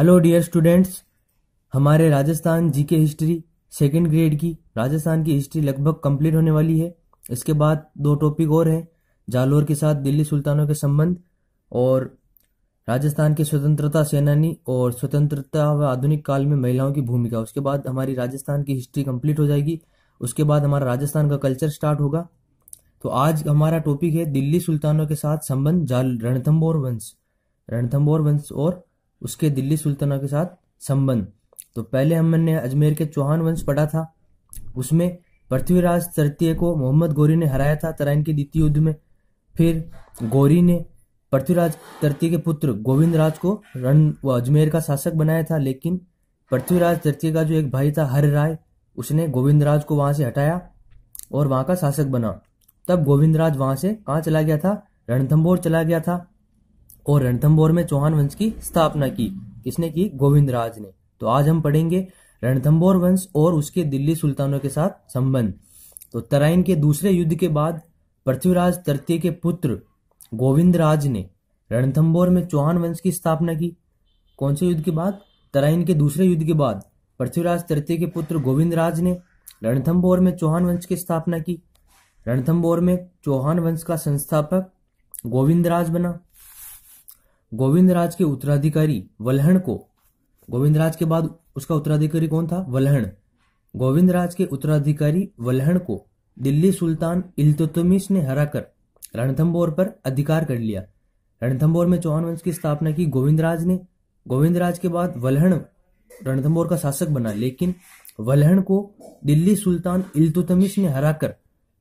hello dear students हमारे Rajasthan GK history second grade की राजस्थान की हिस्ट्री लगभग कंप्लीट होने वाली है इसके बाद दो टॉपिक और हैं जालोर के साथ दिल्ली सुल्तानों के संबंध और राजस्थान के स्वतंत्रता सेनानी और स्वतंत्रता व आधुनिक काल में महिलाओं की भूमिका उसके बाद हमारी राजस्थान की हिस्ट्री कंप्लीट हो जाएगी उसके बाद हमारा राजस्थान का कल्चर स्टार्ट होगा तो आज हमारा टॉपिक है दिल्ली सुल्तानों के साथ संबंध जाल रणथम्बोर वंश रणथम्बोर वंश और उसके दिल्ली सुल्तना के साथ संबंध तो पहले हमने अजमेर के चौहान वंश पढ़ा था उसमें पृथ्वीराज तृतीय को मोहम्मद गौरी ने हराया था तराइन के द्वितीय युद्ध में फिर गौरी ने पृथ्वीराज तृतीय के पुत्र गोविंद राज को रण व अजमेर का शासक बनाया था लेकिन पृथ्वीराज तृतीय का जो एक भाई था हर राय उसने गोविंद राज को वहां से हटाया और वहां का शासक बना तब गोविंद राज वहां से कहाँ चला गया था रणथम्बोर चला गया था और रणथम्बोर में चौहान वंश की स्थापना की किसने की गोविंद राज ने तो आज हम पढ़ेंगे रणथम्बोर वंश और उसके दिल्ली सुल्तानों के साथ संबंध तो तराइन के दूसरे युद्ध के बाद पृथ्वीराज तृतीय के पुत्र गोविंद राज ने रणथम्बोर में चौहान वंश की स्थापना की कौन से युद्ध के बाद तराइन के दूसरे युद्ध के बाद पृथ्वीराज तृतीय के पुत्र गोविंद राज ने रणथम्बोर में चौहान वंश की स्थापना की रणथम्बोर में चौहान वंश का संस्थापक गोविंद राज बना गोविंद राज के उत्तराधिकारी वलहण को गोविंद राज के बाद उसका उत्तराधिकारी कौन था वलहण गोविंद राज के उत्तराधिकारी वलहण को दिल्ली सुल्तान इल्तुतमिश ने हराकर रणथंबोर पर अधिकार कर लिया रणथंबोर में चौहान वंश की स्थापना की गोविंदराज ने गोविंदराज के बाद वलहण रणथंबोर का शासक बना लेकिन वलहण को दिल्ली सुल्तान इल्तुतमिश ने हराकर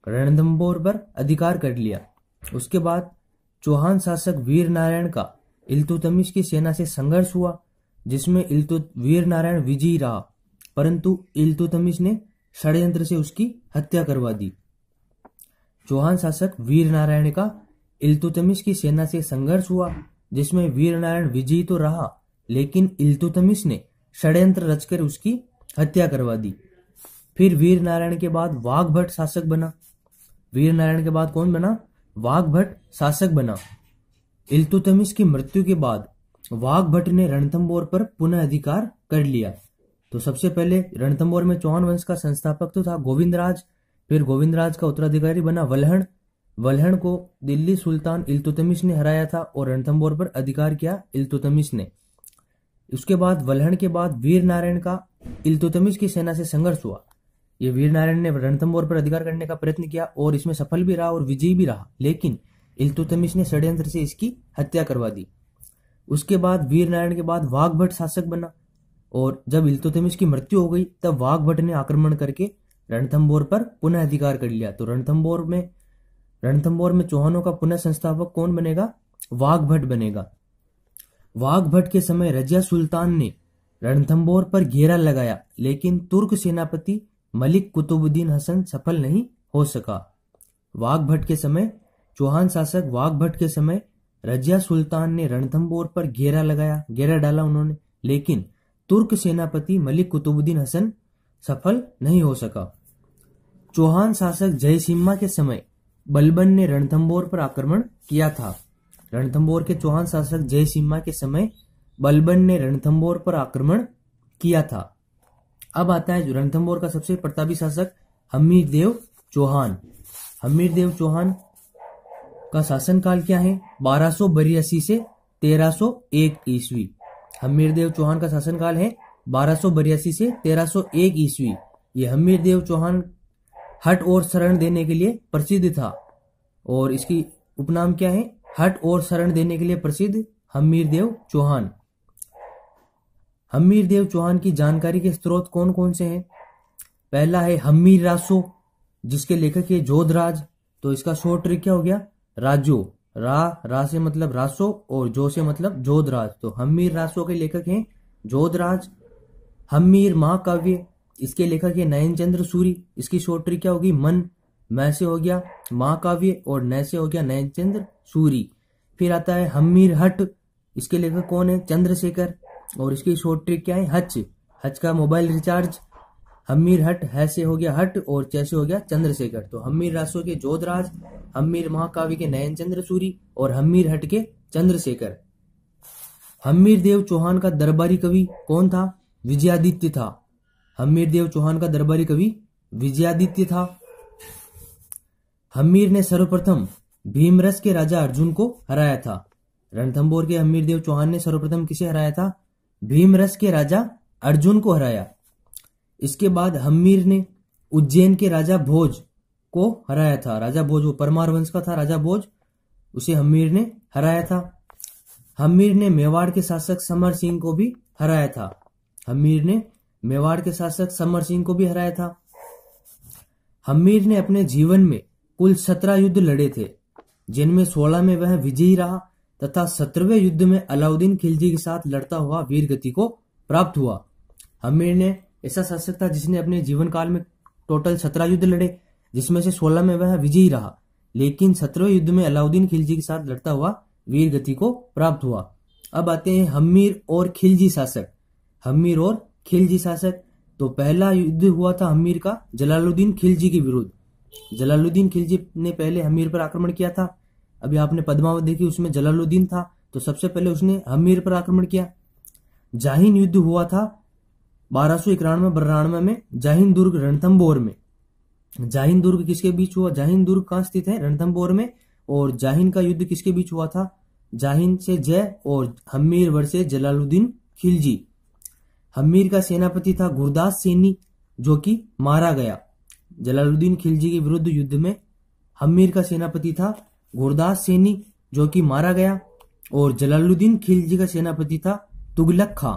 रणथंबोर पर अधिकार कर लिया उसके बाद चौहान शासक वीर नारायण का इल्तुतमिश की सेना से संघर्ष हुआ जिसमें इल्तु वीर नारायण विजयी रहा परंतु इल्तुतमिश ने षड्यंत्र से उसकी हत्या करवा दी चौहान शासक वीर नारायण का इल्तुतमिश की सेना से संघर्ष हुआ जिसमें वीर नारायण विजयी तो रहा लेकिन इल्तुतमिश ने षड्यंत्र रचकर उसकी हत्या करवा दी फिर वीर नारायण के बाद वाघ भट्ट शासक बना वीर नारायण के बाद कौन बना वाघ भट्ट शासक बना इल्तुतमिश की मृत्यु के बाद वाघ भट्ट ने रणथम्बोर पर पुनः अधिकार कर लिया तो सबसे पहले रणथम्बोर में चौहान वंश का संस्थापक तो था गोविंद राज फिर गोविंद राज का उत्तराधिकारी बना वलहण वलहण को दिल्ली सुल्तान इल्तुतमिश ने हराया था और रणथम्बोर पर अधिकार किया इल्तुतमिश ने उसके बाद वलहण के बाद वीर नारायण का इल्तुतमिश की सेना से संघर्ष हुआ ये वीर नारायण ने रणथम्बोर पर अधिकार करने का प्रयत्न किया और इसमें सफल भी रहा और विजयी भी रहा लेकिन इल्तुतमिश ने षड्यंत्र से इसकी हत्या करवा दी उसके बाद वीर नारायण के बाद वाघभट शासक बना और जब इल्तुतमिश की मृत्यु हो गई तब वाघभट ने आक्रमण करके रणथम्बोर पर पुनः अधिकार कर लिया तो रणथम्बोर में रणथम्बोर में चौहानों का पुनः संस्थापक कौन बनेगा भट्ट बनेगा भट्ट के समय रजिया सुल्तान ने रणथम्बोर पर घेरा लगाया लेकिन तुर्क सेनापति मलिक कुतुबुद्दीन हसन सफल नहीं हो सका भट्ट के समय चौहान शासक वाघभट के समय रजिया सुल्तान ने रणथम्बोर पर घेरा लगाया घेरा डाला उन्होंने लेकिन तुर्क सेनापति मलिक कुतुबुद्दीन हसन सफल नहीं हो सका चौहान शासक जय के समय बलबन ने रणथम्बोर पर आक्रमण किया था रणथम्बोर के चौहान शासक जय के समय बलबन ने रणथम्बोर पर आक्रमण किया था अब आता है रणथम्बोर का सबसे प्रतापी शासक हमीर देव चौहान हमीर देव चौहान का शासनकाल क्या है बारह सौ से तेरह सो एक ईस्वी देव चौहान का शासनकाल है बारह सो से तेरह सो एक ईस्वी ये देव चौहान हट और शरण देने के लिए प्रसिद्ध था और इसकी उपनाम क्या है हट और शरण देने के लिए प्रसिद्ध हमीर देव चौहान हमीर देव चौहान की जानकारी के स्रोत कौन कौन से हैं पहला है हमीर रासो जिसके लेखक है जोधराज तो इसका शॉर्ट ट्रिक क्या हो गया राजू रा रा से मतलब रासो और जो से मतलब जोधराज तो हमीर रासो के लेखक हैं जोधराज हमीर महाकाव्य इसके लेखक है नयन चंद्र सूरी इसकी शॉर्ट क्या होगी मन मैं से हो गया महाकाव्य और नय से हो गया नयन चंद्र सूरी फिर आता है हमीर हट इसके लेखक कौन है चंद्रशेखर और इसकी शॉर्ट क्या है हच हच का मोबाइल रिचार्ज हमीर हट है से हो गया हट और च हो गया चंद्रशेखर तो हमीर रासो के जोधराज हमीर महाकाव्य के नयन चंद्र सूरी और हमीर हट के चंद्रशेखर हमीर देव चौहान का दरबारी कवि कौन था विजयादित्य था हमीर देव चौहान का दरबारी कवि विजयादित्य था हमीर ने सर्वप्रथम भीमरस के राजा अर्जुन को हराया था रणथम्बोर के हमीर देव चौहान ने सर्वप्रथम किसे हराया था भीमरस के राजा अर्जुन को हराया इसके बाद हमीर ने उज्जैन के राजा भोज को हराया था राजा भोज वो परमार वंश का था राजा भोज उसे हमीर ने हराया था हमीर ने मेवाड़ के शासक समर सिंह को भी हराया था हमीर ने मेवाड़ के शासक समर सिंह को भी हराया था हमीर ने अपने जीवन में कुल सत्रह युद्ध लड़े थे जिनमें सोलह में वह विजयी रहा तथा सत्रहवें युद्ध में अलाउद्दीन खिलजी के साथ लड़ता हुआ वीर गति को प्राप्त हुआ हमीर ने ऐसा शासक था जिसने अपने जीवन काल में टोटल सत्रह युद्ध लड़े जिसमें से सोलह में वह विजयी रहा लेकिन सत्रह युद्ध में अलाउद्दीन खिलजी के साथ लड़ता हुआ वीर गति को प्राप्त हुआ अब आते हैं हमीर और खिलजी शासक हमीर और खिलजी शासक तो पहला युद्ध हुआ था हमीर का जलालुद्दीन खिलजी के विरुद्ध जलालुद्दीन खिलजी ने पहले हमीर पर आक्रमण किया था अभी आपने पद्मावत देखी उसमें जलालुद्दीन था तो सबसे पहले उसने हमीर पर आक्रमण किया जाहिन युद्ध हुआ था बारह सौ इक्यानवे बरानवे में जाहिंद दुर्ग रणथम्बोर में जाहिंद दुर्ग किसके बीच हुआ जाहिंद दुर्ग कहाँ स्थित है रणथम्बोर में और जाहिन का युद्ध किसके बीच हुआ था जाहिंद से जय और वर से जलालुद्दीन खिलजी हमीर का सेनापति था गुरदास सैनी जो कि मारा गया जलालुद्दीन खिलजी के विरुद्ध युद्ध में हमीर का सेनापति था गुरदास सैनी जो कि मारा गया और जलालुद्दीन खिलजी का सेनापति था तुगलक खां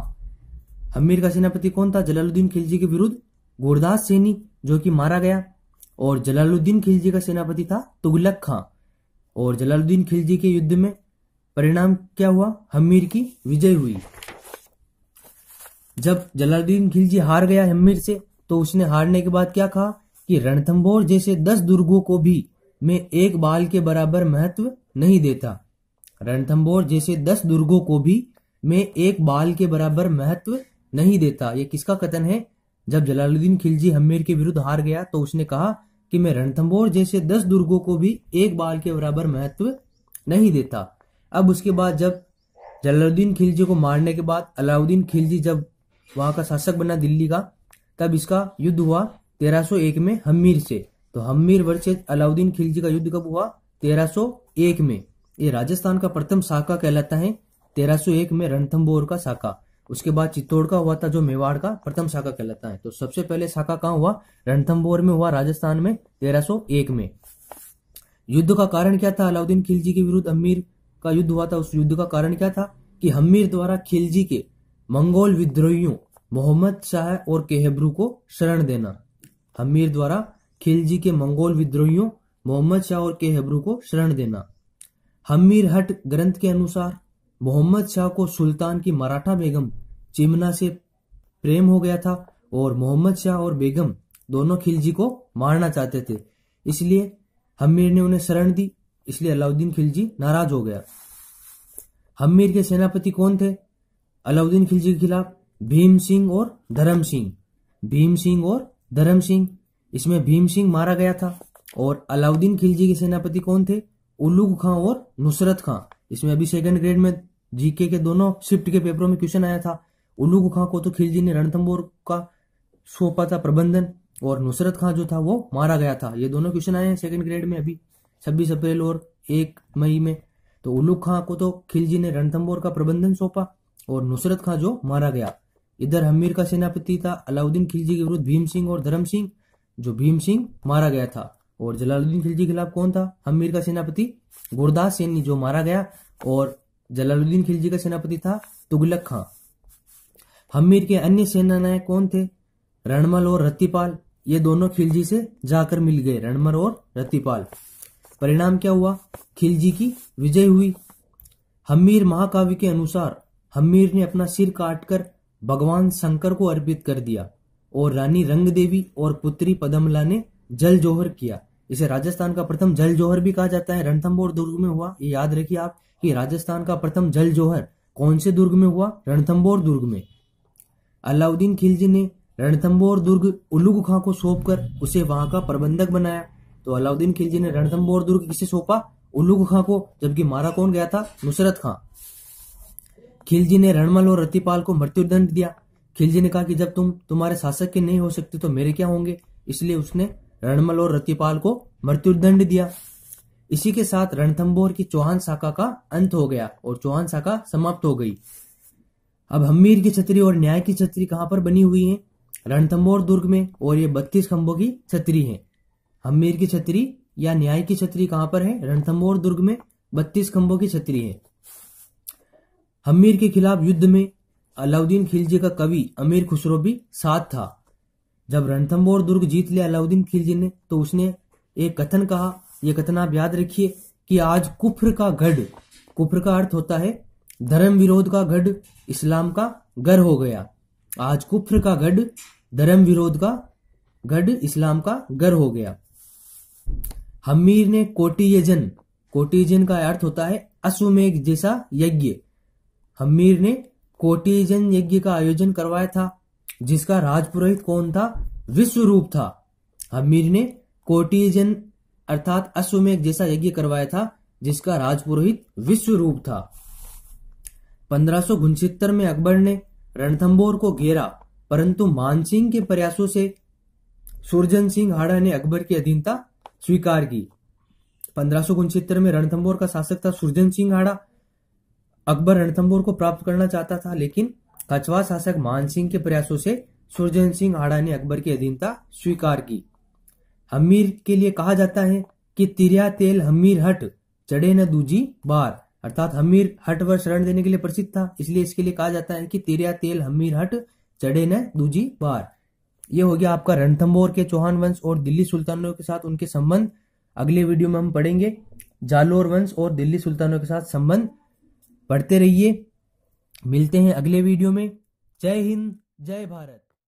अमीर का सेनापति कौन था जलालुद्दीन खिलजी के विरुद्ध गुरदास सैनी जो कि मारा गया और जलालुद्दीन खिलजी का सेनापति था तुगलक खां और जलालुद्दीन खिलजी के युद्ध में परिणाम क्या हुआ हमीर की विजय हुई जब जलालुद्दीन खिलजी हार गया हमीर से तो उसने हारने के बाद क्या कहा कि रणथंबोर जैसे दस दुर्गों को भी मैं एक बाल के बराबर महत्व नहीं देता रणथंबोर जैसे दस दुर्गों को भी मैं एक बाल के बराबर महत्व नहीं देता यह किसका कथन है जब जलालुद्दीन खिलजी हमीर के विरुद्ध हार गया तो उसने कहा कि मैं रणथंबोर जैसे दस दुर्गों को भी एक बाल के बराबर महत्व नहीं देता अब उसके बाद जब जलालुद्दीन खिलजी को मारने के बाद अलाउद्दीन खिलजी जब वहां का शासक बना दिल्ली का तब इसका युद्ध हुआ 1301 में हमीर से तो हमीर वर्सेज अलाउद्दीन खिलजी का युद्ध कब हुआ 1301 में ये राजस्थान का प्रथम शाखा कहलाता है 1301 में रणथंबोर का शाखा उसके बाद चित्तौड़ का हुआ था जो मेवाड़ का प्रथम शाखा कहलाता है तो सबसे पहले शाखा कहाँ हुआ रणथम्बोर में हुआ राजस्थान में 1301 में युद्ध का कारण क्या था अलाउद्दीन खिलजी के विरुद्ध अमीर का युद्ध हुआ था उस युद्ध का कारण क्या था कि हमीर द्वारा खिलजी के मंगोल विद्रोहियों मोहम्मद शाह और केहब्रू को शरण देना हमीर द्वारा खिलजी के मंगोल विद्रोहियों मोहम्मद शाह और केहब्रू को शरण देना हमीर हट ग्रंथ के अनुसार मोहम्मद शाह को सुल्तान की मराठा बेगम चिमना से प्रेम हो गया था और मोहम्मद शाह और बेगम दोनों खिलजी को मारना चाहते थे इसलिए हमीर ने उन्हें शरण दी इसलिए अलाउद्दीन खिलजी नाराज हो गया हमीर के सेनापति कौन थे अलाउद्दीन खिलजी के खिलाफ भीम सिंह और धर्म सिंह भीम सिंह और धर्म सिंह इसमें भीम सिंह मारा गया था और अलाउद्दीन खिलजी के सेनापति कौन थे उलूग खां और नुसरत खां इसमें अभी सेकंड ग्रेड में जीके के दोनों शिफ्ट के पेपरों में क्वेश्चन आया था उल्लू खां को तो खिलजी ने रणथम्बोर का सौंपा था प्रबंधन और नुसरत खां जो था वो मारा गया था ये दोनों क्वेश्चन आए हैं सेकंड ग्रेड में अभी छब्बीस अप्रैल और एक मई में तो उल्लू खां को तो खिलजी ने रणथम्बोर का प्रबंधन सौंपा और नुसरत खां जो मारा गया इधर हमीर का सेनापति था अलाउद्दीन खिलजी के विरुद्ध भीम सिंह और धर्म सिंह जो भीम सिंह मारा गया था और जलालुद्दीन खिलजी के खिलाफ कौन था हमीर का सेनापति गुरदास सैनी जो मारा गया और जलालुद्दीन खिलजी का सेनापति था तुगलक खां हमीर के अन्य सेनानायक कौन थे रणमल और रतिपाल ये दोनों खिलजी से जाकर मिल गए रणमल और रतिपाल परिणाम क्या हुआ खिलजी की विजय हुई हमीर महाकाव्य के अनुसार हमीर ने अपना सिर काटकर भगवान शंकर को अर्पित कर दिया और रानी रंग देवी और पुत्री पदमला ने जल जोहर किया इसे राजस्थान का प्रथम जल जोहर भी कहा जाता है रणथम्बोर दुर्ग में हुआ ये याद रखिए आप कि राजस्थान का प्रथम जल जोहर कौन से दुर्ग में हुआ रणथम्बोर दुर्ग में अलाउद्दीन खिलजी ने रणथम्बोर दुर्ग उलुग खां को सौंप कर उसे वहां का प्रबंधक बनाया तो अलाउद्दीन खिलजी ने रणथम्बोर दुर्ग किसे सौंपा उलुग खां को जबकि मारा कौन गया था नुसरत खां खिलजी ने रणमल और रतिपाल को मृत्युदंड दिया खिलजी ने कहा कि जब तुम तुम्हारे शासक के नहीं हो सकते तो मेरे क्या होंगे इसलिए उसने रणमल और रतिपाल को मृत्युदंड दिया इसी के साथ रणथंबोर की चौहान शाखा का अंत हो गया और चौहान शाखा समाप्त हो गई अब हमीर की छतरी और न्याय की छतरी कहां पर बनी हुई है रणथंबोर दुर्ग में और ये बत्तीस खंभों की छतरी है हमीर की छतरी या न्याय की छतरी कहां पर है रणथंबोर दुर्ग में बत्तीस खंभों की छतरी है हमीर के खिलाफ युद्ध में अलाउद्दीन खिलजी का कवि अमीर खुसरो भी साथ था जब रणथंबोर दुर्ग जीत लिया अलाउद्दीन खिलजी ने तो उसने एक कथन कहा ये कथन आप याद रखिए कि आज कुफ्र का गढ़ कुफर का अर्थ होता है धर्म विरोध का गढ़ इस्लाम का घर हो गया आज कुफ्र का गढ़ धर्म विरोध का गढ़ इस्लाम का घर हो गया हमीर ने कोटियजन कोटिजन का अर्थ होता है अश्वमेघ जैसा यज्ञ हमीर ने कोटिजन यज्ञ का आयोजन करवाया था जिसका राजपुरोहित कौन था विश्वरूप था हमीर ने कोटिजन अर्थात अश्वमेघ जैसा यज्ञ करवाया था जिसका राजपुरोहित विश्व रूप था पंद्रह में अकबर ने रणथंबोर को घेरा परंतु मानसिंह के प्रयासों से सुरजन सिंह हाड़ा ने अकबर की अधीनता स्वीकार की पंद्रह में रणथंबोर का शासक था सुरजन सिंह हाड़ा अकबर रणथंबोर को प्राप्त करना चाहता था लेकिन कछवा शासक मानसिंह के प्रयासों से सुरजन सिंह हाड़ा ने अकबर की अधीनता स्वीकार की हमीर के लिए कहा जाता है कि तिरिया तेल हमीर हट चढ़े न दूजी बार अर्थात हमीर हट व शरण देने के लिए प्रसिद्ध था इसलिए इसके लिए कहा जाता है कि तिरिया तेल हमीर हट चढ़े न दूजी बार ये हो गया आपका रणथम्बोर के चौहान वंश और दिल्ली सुल्तानों के साथ उनके संबंध अगले वीडियो में हम पढ़ेंगे जालोर वंश और दिल्ली सुल्तानों के साथ संबंध पढ़ते रहिए मिलते हैं अगले वीडियो में जय हिंद जय भारत